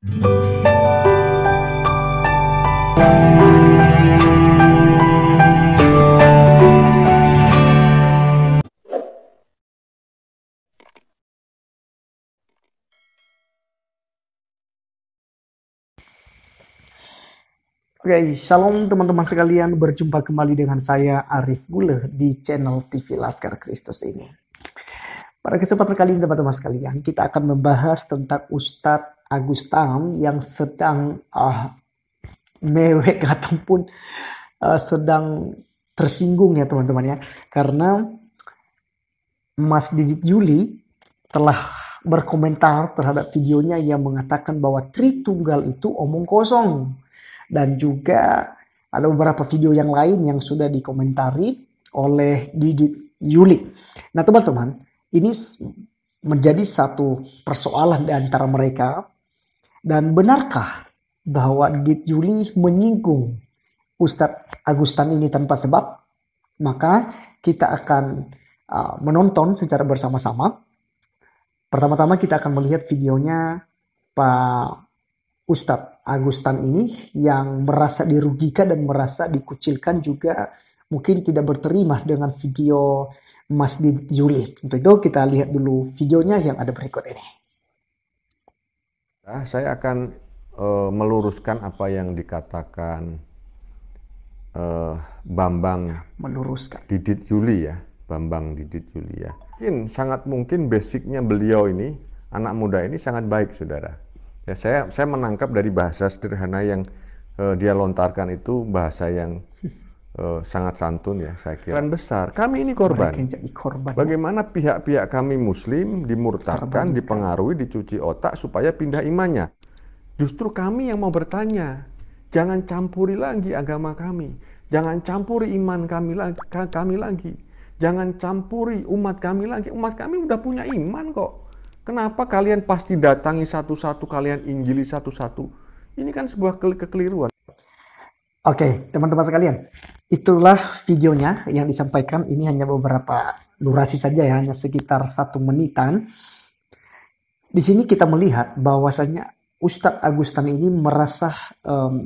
Oke, okay, shalom teman-teman sekalian. Berjumpa kembali dengan saya Arif Gule di channel TV Laskar Kristus ini. Pada kesempatan kali ini teman-teman sekalian, kita akan membahas tentang Ustadz Agustam yang sedang uh, mewek ataupun uh, sedang tersinggung ya teman-teman ya karena Mas Didit Yuli telah berkomentar terhadap videonya yang mengatakan bahwa tri tunggal itu omong kosong dan juga ada beberapa video yang lain yang sudah dikomentari oleh Didit Yuli. Nah teman-teman ini menjadi satu persoalan di antara mereka dan benarkah bahwa Git Juli menyinggung Ustadz Agustan ini tanpa sebab? Maka kita akan uh, menonton secara bersama-sama. Pertama-tama kita akan melihat videonya Pak Ustadz Agustan ini yang merasa dirugikan dan merasa dikucilkan juga mungkin tidak berterima dengan video Mas Yuli. Untuk itu kita lihat dulu videonya yang ada berikut ini. Nah, saya akan uh, meluruskan apa yang dikatakan uh, Bambang meluruskan Didit Yuli ya, Bambang Didit Yuli ya. Mungkin sangat mungkin basicnya beliau ini anak muda ini sangat baik saudara. Ya saya saya menangkap dari bahasa sederhana yang uh, dia lontarkan itu bahasa yang uh, sangat santun ya saya kira. Dan besar. Kami ini korban. korban. Bagaimana pihak-pihak kami Muslim dimurtadkan, dipengaruhi, dicuci otak supaya pindah imannya. Justru kami yang mau bertanya, jangan campuri lagi agama kami, jangan campuri iman kami lagi, kami lagi, jangan campuri umat kami lagi. Umat kami udah punya iman kok. Kenapa kalian pasti datangi satu-satu, kalian injili satu-satu? Ini kan sebuah kekeliruan. Oke, okay, teman-teman sekalian, itulah videonya yang disampaikan. Ini hanya beberapa durasi saja ya, hanya sekitar satu menitan. Di sini kita melihat bahwasannya Ustadz Agustan ini merasa um,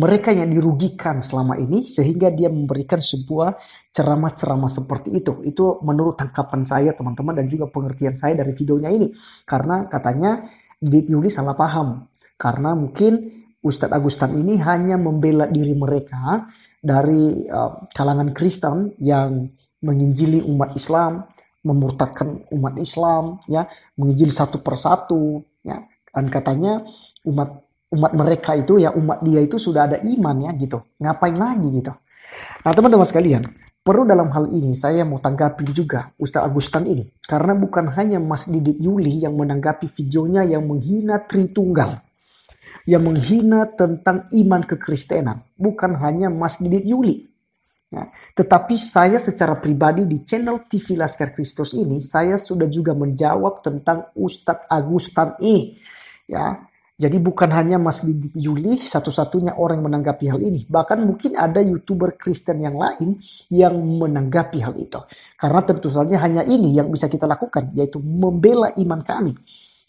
mereka yang dirugikan selama ini sehingga dia memberikan sebuah ceramah-ceramah seperti itu. Itu menurut tangkapan saya teman-teman dan juga pengertian saya dari videonya ini. Karena katanya ditulis salah paham. Karena mungkin Ustadz Agustan ini hanya membela diri mereka dari uh, kalangan Kristen yang menginjili umat Islam, memurtadkan umat Islam, ya, menginjili satu persatu, ya. Dan katanya umat umat mereka itu ya umat dia itu sudah ada iman ya gitu. Ngapain lagi gitu. Nah, teman-teman sekalian, perlu dalam hal ini saya mau tanggapi juga Ustadz Agustan ini karena bukan hanya Mas Didit Yuli yang menanggapi videonya yang menghina Tritunggal yang menghina tentang iman kekristenan. Bukan hanya Mas Didit Yuli. Ya, tetapi saya secara pribadi di channel TV Laskar Kristus ini saya sudah juga menjawab tentang Ustadz Agustan ini. E. Ya, jadi bukan hanya Mas Didit Yuli satu-satunya orang yang menanggapi hal ini. Bahkan mungkin ada youtuber Kristen yang lain yang menanggapi hal itu. Karena tentu saja hanya ini yang bisa kita lakukan yaitu membela iman kami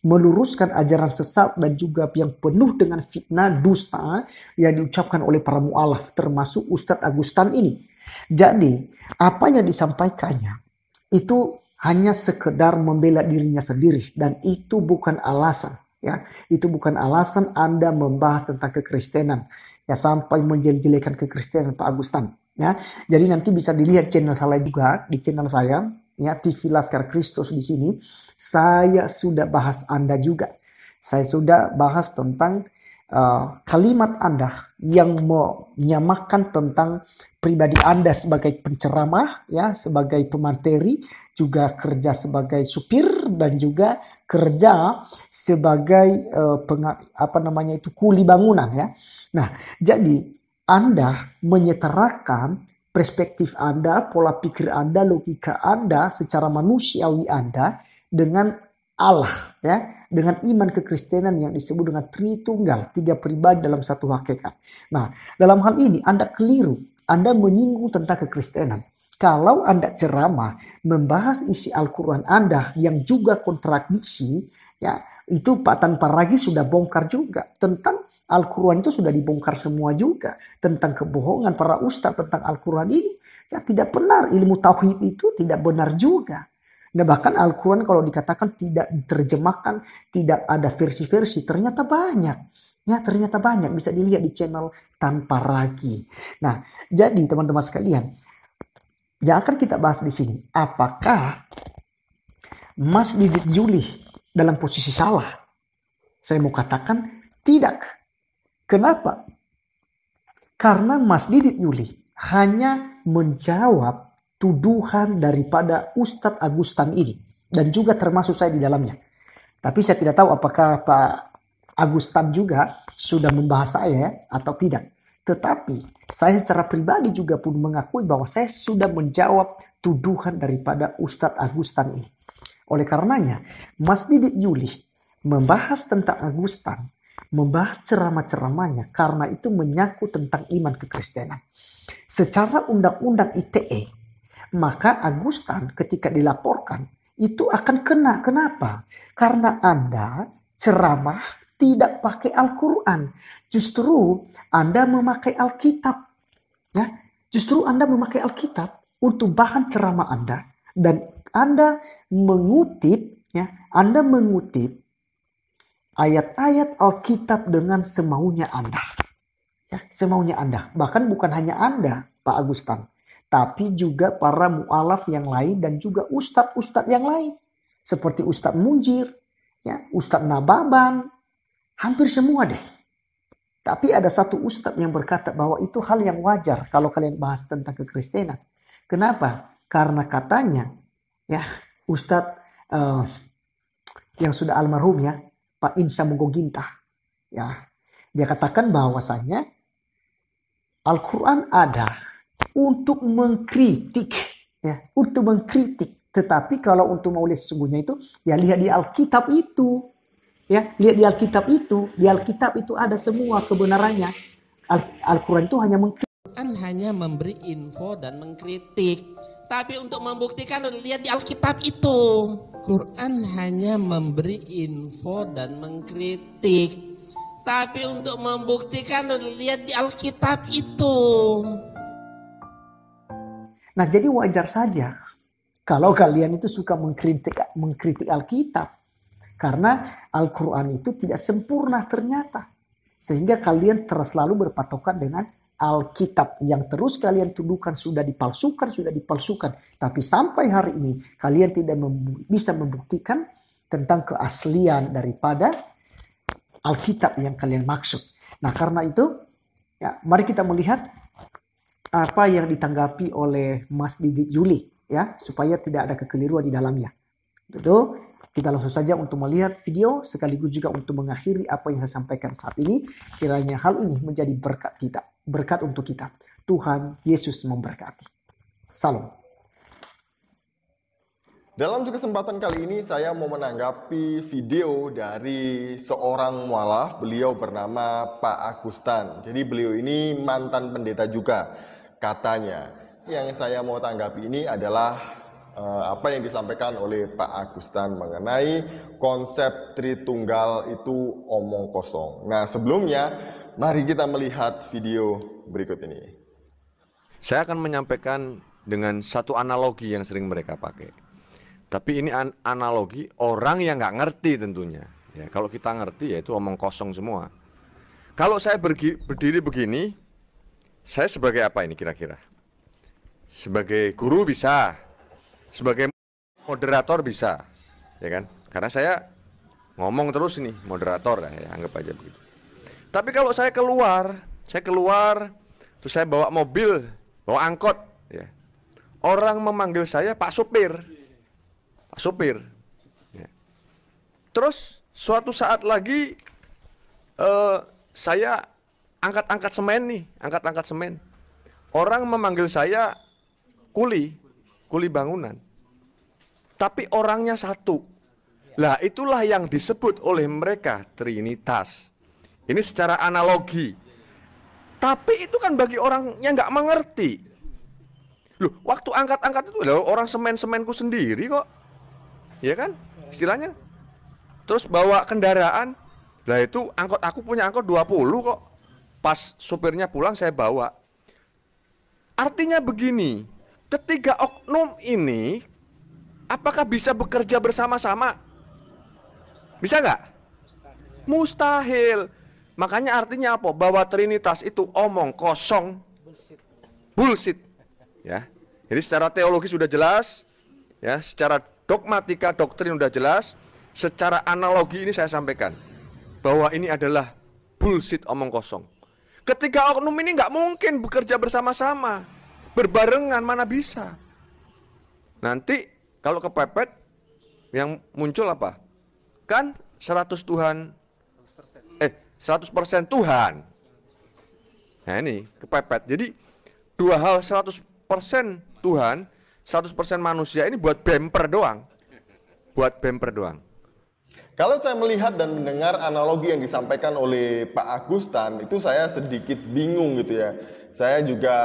meluruskan ajaran sesat dan juga yang penuh dengan fitnah dusta yang diucapkan oleh para mu'alaf termasuk Ustadz Agustan ini. Jadi apa yang disampaikannya itu hanya sekedar membela dirinya sendiri dan itu bukan alasan ya itu bukan alasan Anda membahas tentang kekristenan ya sampai menjelek-jelekan kekristenan Pak Agustan ya jadi nanti bisa dilihat channel saya juga di channel saya ya TV Laskar Kristus di sini, saya sudah bahas Anda juga. Saya sudah bahas tentang uh, kalimat Anda yang menyamakan tentang pribadi Anda sebagai penceramah, ya, sebagai pemateri juga kerja sebagai supir dan juga kerja sebagai uh, eh, peng, apa namanya itu kuli bangunan ya. Nah, jadi Anda menyetarakan perspektif Anda, pola pikir Anda, logika Anda secara manusiawi Anda dengan Allah ya, dengan iman kekristenan yang disebut dengan Tritunggal, tiga pribadi dalam satu hakikat. Nah, dalam hal ini Anda keliru, Anda menyinggung tentang kekristenan. Kalau Anda ceramah membahas isi Al-Qur'an Anda yang juga kontradiksi, ya, itu Pak Tanpa Ragi sudah bongkar juga tentang Al-Quran itu sudah dibongkar semua juga tentang kebohongan para ustaz tentang Al-Quran ini. Ya tidak benar ilmu tauhid itu tidak benar juga. Nah bahkan Al-Quran kalau dikatakan tidak diterjemahkan, tidak ada versi-versi, ternyata banyak. Ya ternyata banyak bisa dilihat di channel tanpa ragi. Nah jadi teman-teman sekalian, yang akan kita bahas di sini, apakah Mas Bibit Juli dalam posisi salah? Saya mau katakan tidak. Kenapa? Karena Mas Didit Yuli hanya menjawab tuduhan daripada Ustadz Agustan ini dan juga termasuk saya di dalamnya. Tapi saya tidak tahu apakah Pak Agustan juga sudah membahas saya atau tidak. Tetapi saya secara pribadi juga pun mengakui bahwa saya sudah menjawab tuduhan daripada Ustadz Agustan ini. Oleh karenanya, Mas Didit Yuli membahas tentang Agustan membahas ceramah-ceramahnya karena itu menyangkut tentang iman kekristenan. Secara undang-undang ITE, maka Agustan ketika dilaporkan itu akan kena. Kenapa? Karena Anda ceramah tidak pakai Al-Quran. Justru Anda memakai Alkitab. Ya, justru Anda memakai Alkitab untuk bahan ceramah Anda. Dan Anda mengutip, ya, Anda mengutip ayat-ayat Alkitab dengan semaunya Anda. Ya, semaunya Anda. Bahkan bukan hanya Anda, Pak Agustan. Tapi juga para mu'alaf yang lain dan juga ustadz-ustadz yang lain. Seperti Ustadz Munjir, ya, Ustadz Nababan. Hampir semua deh. Tapi ada satu ustadz yang berkata bahwa itu hal yang wajar kalau kalian bahas tentang kekristenan. Kenapa? Karena katanya, ya, ustadz uh, yang sudah almarhum ya, Pak Insya Mugoginta. Ya, dia katakan bahwasanya Al-Quran ada untuk mengkritik, ya, untuk mengkritik. Tetapi kalau untuk maulid sesungguhnya itu, ya lihat di Alkitab itu, ya lihat di Alkitab itu, di Alkitab itu ada semua kebenarannya. Al- quran itu hanya mengkritik. Hanya memberi info dan mengkritik tapi untuk membuktikan lihat di Alkitab itu. Quran hanya memberi info dan mengkritik. Tapi untuk membuktikan lihat di Alkitab itu. Nah, jadi wajar saja kalau kalian itu suka mengkritik mengkritik Alkitab. Karena Al-Qur'an itu tidak sempurna ternyata. Sehingga kalian terus lalu berpatokan dengan Alkitab yang terus kalian tuduhkan sudah dipalsukan, sudah dipalsukan. Tapi sampai hari ini kalian tidak mem bisa membuktikan tentang keaslian daripada Alkitab yang kalian maksud. Nah karena itu, ya, mari kita melihat apa yang ditanggapi oleh Mas Didi Juli ya supaya tidak ada kekeliruan di dalamnya. Itu kita langsung saja untuk melihat video sekaligus juga untuk mengakhiri apa yang saya sampaikan saat ini. Kiranya hal ini menjadi berkat kita berkat untuk kita. Tuhan Yesus memberkati. Salam. Dalam kesempatan kali ini saya mau menanggapi video dari seorang mualaf, beliau bernama Pak Agustan. Jadi beliau ini mantan pendeta juga katanya. Yang saya mau tanggapi ini adalah eh, apa yang disampaikan oleh Pak Agustan mengenai konsep Tritunggal itu omong kosong. Nah, sebelumnya Mari kita melihat video berikut ini. Saya akan menyampaikan dengan satu analogi yang sering mereka pakai. Tapi ini an analogi orang yang nggak ngerti tentunya. Ya, kalau kita ngerti ya itu omong kosong semua. Kalau saya berdiri begini, saya sebagai apa ini kira-kira? Sebagai guru bisa, sebagai moderator bisa, ya kan? Karena saya ngomong terus nih moderator lah ya anggap aja begitu tapi kalau saya keluar, saya keluar, terus saya bawa mobil, bawa angkot, ya. Orang memanggil saya Pak Supir, Pak Supir. Ya. Terus suatu saat lagi uh, saya angkat-angkat semen nih, angkat-angkat semen. Orang memanggil saya kuli, kuli bangunan. Tapi orangnya satu. Lah itulah yang disebut oleh mereka Trinitas. Ini secara analogi. Tapi itu kan bagi orang yang nggak mengerti. Loh, waktu angkat-angkat itu loh, orang semen-semenku sendiri kok. Iya kan? Istilahnya. Terus bawa kendaraan. Lah itu angkot aku punya angkot 20 kok. Pas supirnya pulang saya bawa. Artinya begini, ketiga oknum ini apakah bisa bekerja bersama-sama? Bisa nggak? Mustahil. Makanya artinya apa? Bahwa Trinitas itu omong kosong. Bullshit. Bullshit. Ya. Jadi secara teologi sudah jelas, ya, secara dogmatika doktrin sudah jelas, secara analogi ini saya sampaikan bahwa ini adalah bullshit omong kosong. Ketika oknum ini nggak mungkin bekerja bersama-sama, berbarengan mana bisa. Nanti kalau kepepet yang muncul apa? Kan 100 Tuhan 100% Tuhan. Nah ini kepepet. Jadi dua hal 100% Tuhan, 100% manusia ini buat bemper doang. Buat bemper doang. Kalau saya melihat dan mendengar analogi yang disampaikan oleh Pak Agustan, itu saya sedikit bingung gitu ya saya juga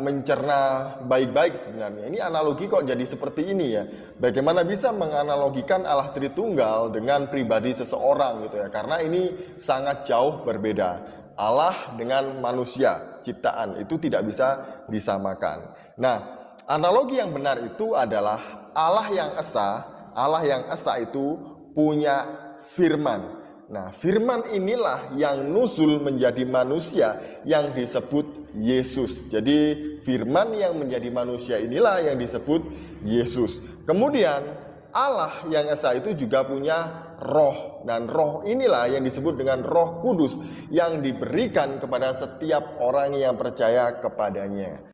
mencerna baik-baik sebenarnya. Ini analogi kok jadi seperti ini ya. Bagaimana bisa menganalogikan Allah Tritunggal dengan pribadi seseorang gitu ya. Karena ini sangat jauh berbeda. Allah dengan manusia, ciptaan itu tidak bisa disamakan. Nah, analogi yang benar itu adalah Allah yang esa, Allah yang esa itu punya firman. Nah, firman inilah yang nuzul menjadi manusia yang disebut Yesus. Jadi firman yang menjadi manusia inilah yang disebut Yesus. Kemudian Allah yang Esa itu juga punya roh dan roh inilah yang disebut dengan roh kudus yang diberikan kepada setiap orang yang percaya kepadanya.